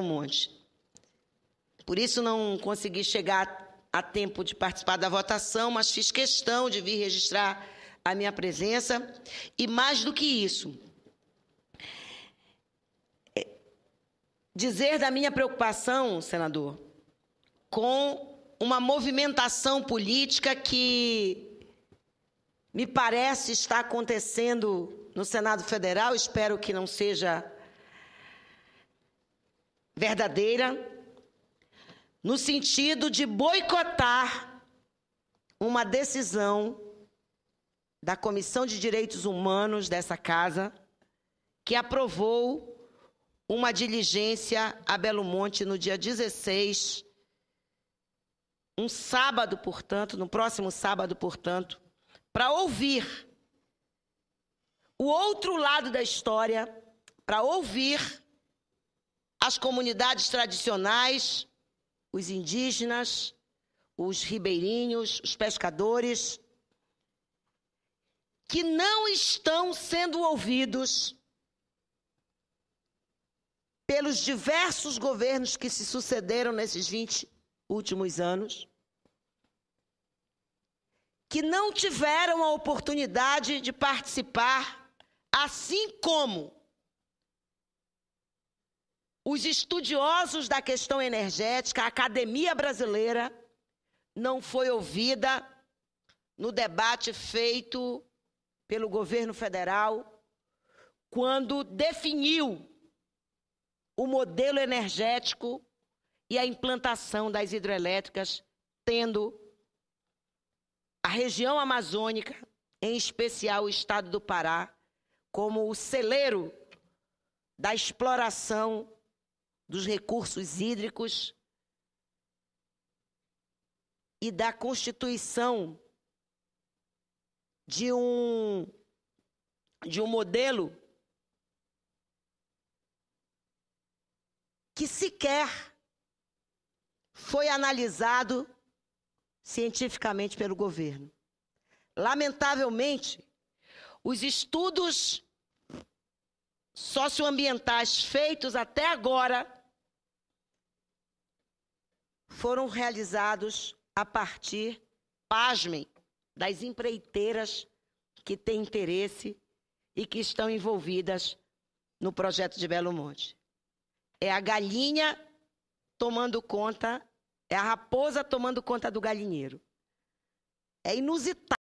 para o monte. Por isso não consegui chegar a tempo de participar da votação, mas fiz questão de vir registrar a minha presença. E mais do que isso, é, dizer da minha preocupação, senador, com uma movimentação política que me parece estar acontecendo no Senado Federal, espero que não seja verdadeira, no sentido de boicotar uma decisão da Comissão de Direitos Humanos dessa casa, que aprovou uma diligência a Belo Monte no dia 16, um sábado, portanto, no próximo sábado, portanto, para ouvir o outro lado da história, para ouvir as comunidades tradicionais, os indígenas, os ribeirinhos, os pescadores, que não estão sendo ouvidos pelos diversos governos que se sucederam nesses 20 últimos anos, que não tiveram a oportunidade de participar, assim como os estudiosos da questão energética, a Academia Brasileira, não foi ouvida no debate feito pelo governo federal, quando definiu o modelo energético e a implantação das hidrelétricas, tendo a região amazônica, em especial o estado do Pará, como o celeiro da exploração dos recursos hídricos e da constituição de um de um modelo que sequer foi analisado cientificamente pelo governo. Lamentavelmente, os estudos socioambientais feitos até agora foram realizados a partir, pasmem, das empreiteiras que têm interesse e que estão envolvidas no projeto de Belo Monte. É a galinha tomando conta, é a raposa tomando conta do galinheiro. É inusitado.